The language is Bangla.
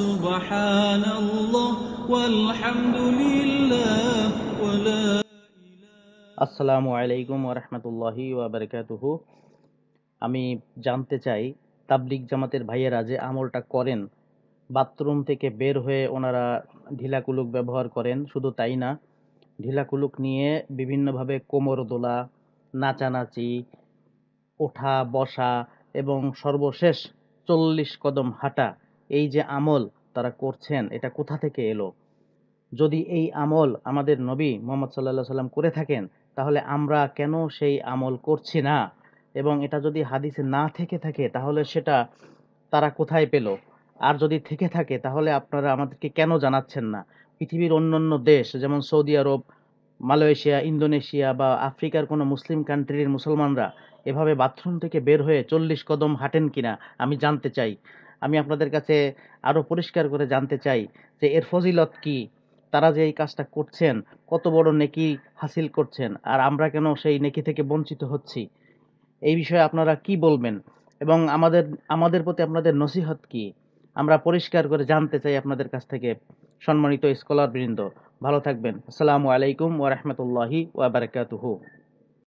سبحان الله والحمد لله ولا আসসালামু আলাইকুম ওরহমতুল্লাহি ওবরকাতুহ আমি জানতে চাই তাবলিক জামাতের ভাইয়েরা যে আমলটা করেন বাথরুম থেকে বের হয়ে ওনারা ঢিলাকুলুক ব্যবহার করেন শুধু তাই না ঢিলাকুলুক নিয়ে বিভিন্নভাবে কোমর দোলা নাচানাচি ওঠা বসা এবং সর্বশেষ চল্লিশ কদম হাঁটা এই যে আমল তারা করছেন এটা কোথা থেকে এলো যদি এই আমল আমাদের নবী মোহাম্মদ সাল্লা সাল্লাম করে থাকেন তাহলে আমরা কেন সেই আমল করছি না এবং এটা যদি হাদিসে না থেকে থাকে তাহলে সেটা তারা কোথায় পেল আর যদি থেকে থাকে তাহলে আপনারা আমাদেরকে কেন জানাচ্ছেন না পৃথিবীর অন্যান্য দেশ যেমন সৌদি আরব মালয়েশিয়া ইন্দোনেশিয়া বা আফ্রিকার কোনো মুসলিম কান্ট্রির মুসলমানরা এভাবে বাথরুম থেকে বের হয়ে চল্লিশ কদম হাঁটেন কিনা আমি জানতে চাই আমি আপনাদের কাছে আরও পরিষ্কার করে জানতে চাই যে এর ফজিলত কি তারা যে এই কাজটা করছেন কত বড় নেকি হাসিল করছেন আর আমরা কেন সেই নেকি থেকে বঞ্চিত হচ্ছি এই বিষয়ে আপনারা কি বলবেন এবং আমাদের আমাদের প্রতি আপনাদের নসিহত কি আমরা পরিষ্কার করে জানতে চাই আপনাদের কাছ থেকে সম্মানিত স্কলারবৃন্দ ভালো থাকবেন আসসালামু আলাইকুম ওয়া রাহমাতুল্লাহি ওয়া বারাকাতুহু